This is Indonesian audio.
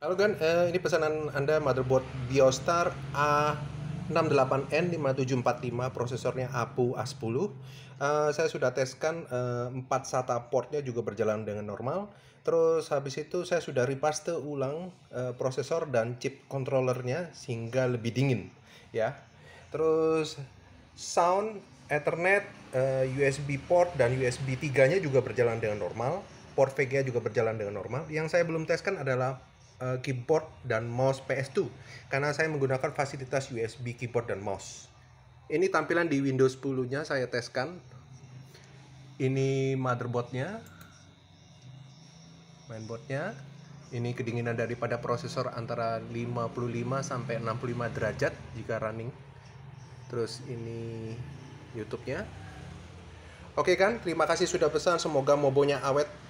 Halo Gan, eh, ini pesanan Anda motherboard Biostar A68N5745, prosesornya APU A10. Eh, saya sudah teskan eh, 4 SATA portnya juga berjalan dengan normal. Terus habis itu saya sudah repaste ulang eh, prosesor dan chip controllernya sehingga lebih dingin. ya. Terus sound, Ethernet, eh, USB port, dan USB 3-nya juga berjalan dengan normal. Port VGA juga berjalan dengan normal. Yang saya belum teskan adalah uh, keyboard dan mouse PS2 karena saya menggunakan fasilitas USB keyboard dan mouse. Ini tampilan di Windows 10-nya saya teskan. Ini motherboardnya, mainboardnya. Ini kedinginan daripada prosesor antara 55 sampai 65 derajat jika running. Terus ini YouTube-nya. Oke kan, terima kasih sudah pesan. Semoga mobonya awet.